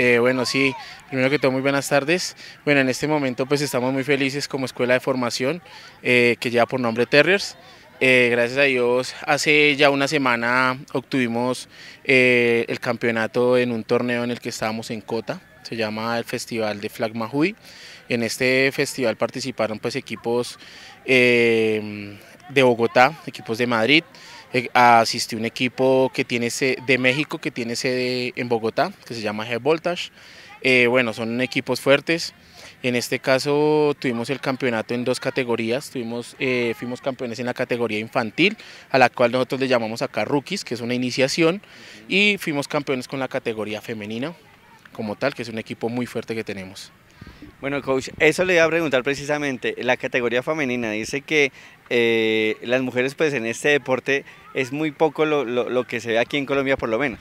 Eh, bueno, sí, primero que todo, muy buenas tardes. Bueno, en este momento pues estamos muy felices como escuela de formación eh, que lleva por nombre Terriers. Eh, gracias a Dios, hace ya una semana obtuvimos el campeonato en un torneo en el que estábamos en Cota, se llama el Festival de Flag Mahui. En este festival participaron pues equipos de Bogotá, equipos de Madrid, eh, asistió un equipo que tiene de México que tiene sede en Bogotá, que se llama Head Voltage. Eh, bueno, son equipos fuertes. En este caso tuvimos el campeonato en dos categorías, tuvimos, eh, fuimos campeones en la categoría infantil, a la cual nosotros le llamamos acá rookies, que es una iniciación, y fuimos campeones con la categoría femenina como tal, que es un equipo muy fuerte que tenemos. Bueno, coach, eso le iba a preguntar precisamente, la categoría femenina dice que eh, las mujeres pues en este deporte es muy poco lo, lo, que se ve aquí en Colombia por lo menos.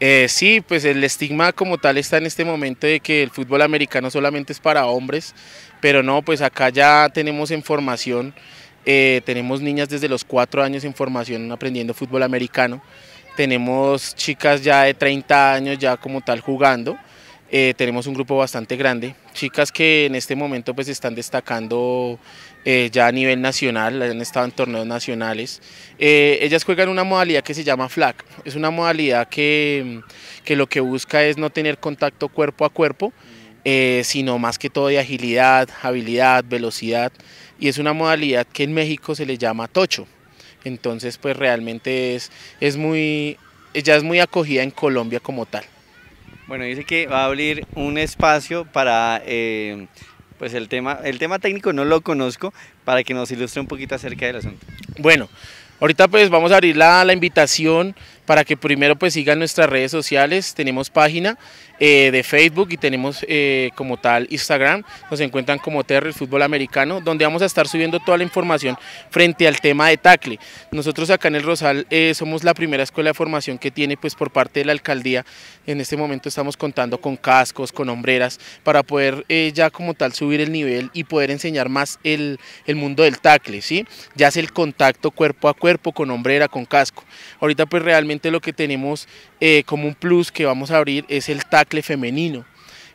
Eh, sí, pues el estigma como tal está en este momento de que el fútbol americano solamente es para hombres, pero no, pues acá ya tenemos en formación, eh, tenemos niñas desde los cuatro años en formación aprendiendo fútbol americano, tenemos chicas ya de 30 años ya como tal jugando, eh, tenemos un grupo bastante grande, chicas que en este momento pues están destacando eh, ya a nivel nacional, han estado en torneos nacionales. Eh, ellas juegan una modalidad que se llama flag, es una modalidad que, mm, que lo que busca es no tener contacto cuerpo a cuerpo, sino más que todo de agilidad, habilidad, velocidad, y es una modalidad que en México se le llama tocho. Entonces pues realmente es, es muy, ya es muy acogida en Colombia como tal. Bueno, dice que va a abrir un espacio para, eh, pues el tema, el tema técnico no lo conozco, para que nos ilustre un poquito acerca del asunto. Bueno, ahorita pues vamos a abrir la, la invitación para que primero pues sigan nuestras redes sociales, tenemos página eh, de Facebook y tenemos eh, como tal Instagram, nos encuentran como el Fútbol Americano, donde vamos a estar subiendo toda la información frente al tema de tacle Nosotros acá en el Rosal eh, somos la primera escuela de formación que tiene pues por parte de la alcaldía, en este momento estamos contando con cascos, con hombreras, para poder ya como tal subir el nivel y poder enseñar más el, mundo del tacle ¿sí? ya es el contacto cuerpo a cuerpo con hombrera, con casco. Ahorita pues realmente lo que tenemos eh, como un plus que vamos a abrir es el tacle femenino.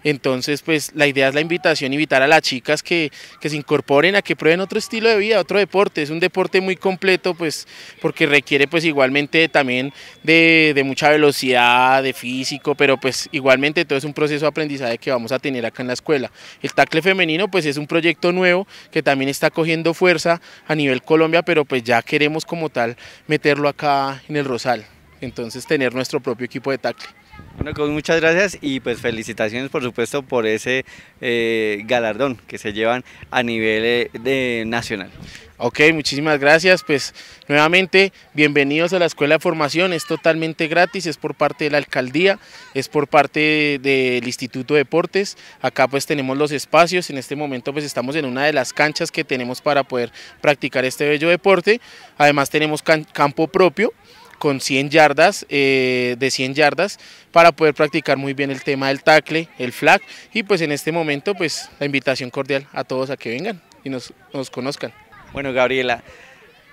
Entonces, pues la idea es la invitación, invitar a las chicas que, se incorporen a que prueben otro estilo de vida, otro deporte. Es un deporte muy completo, pues, porque requiere pues igualmente también de, de mucha velocidad, de físico, pero pues igualmente todo es un proceso de aprendizaje que vamos a tener acá en la escuela. El tacle femenino, pues es un proyecto nuevo que también está cogiendo fuerza a nivel Colombia, pero pues ya queremos como tal meterlo acá en el Rosal entonces tener nuestro propio equipo de tackle. Bueno, con muchas gracias y pues felicitaciones por supuesto por ese eh, galardón que se llevan a nivel eh, nacional. Ok, muchísimas gracias. Pues nuevamente, bienvenidos a la Escuela de Formación. Es totalmente gratis, es por parte de la alcaldía, es por parte del Instituto de Deportes. Acá pues tenemos los espacios. En este momento pues estamos en una de las canchas que tenemos para poder practicar este bello deporte. Además tenemos campo propio con 100 yardas, eh, de 100 yardas, para poder practicar muy bien el tema del tackle, el flag, y pues en este momento pues la invitación cordial a todos a que vengan y nos, conozcan. Bueno, Gabriela,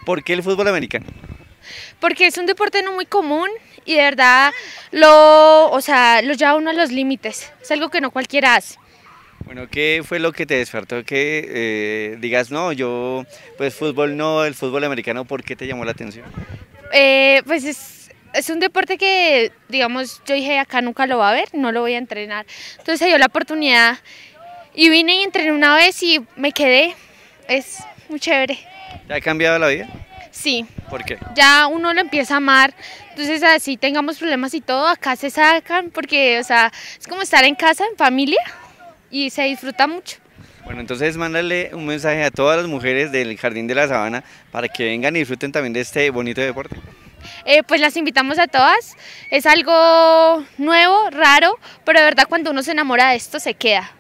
¿por qué el fútbol americano? Porque es un deporte no muy común y de verdad lo, lo lleva uno a los límites, es algo que no cualquiera hace. Bueno, ¿qué fue lo que te despertó que eh, digas, no, yo, pues fútbol no, el fútbol americano, ¿por qué te llamó la atención? Eh, pues es, un deporte que, digamos, yo dije acá nunca lo va a ver, no lo voy a entrenar. Entonces se dio la oportunidad y vine y entrené una vez y me quedé. Es muy chévere. ¿Ya ha cambiado la vida? Sí. ¿Por qué? Ya uno lo empieza a amar, entonces así tengamos problemas y todo, acá se sacan porque, o sea, es como estar en casa, en familia y se disfruta mucho. Bueno, entonces mándale un mensaje a todas las mujeres del Jardín de la Sabana para que vengan y disfruten también de este bonito deporte. Eh, pues las invitamos a todas. Es algo nuevo, raro, pero de verdad cuando uno se enamora de esto se queda.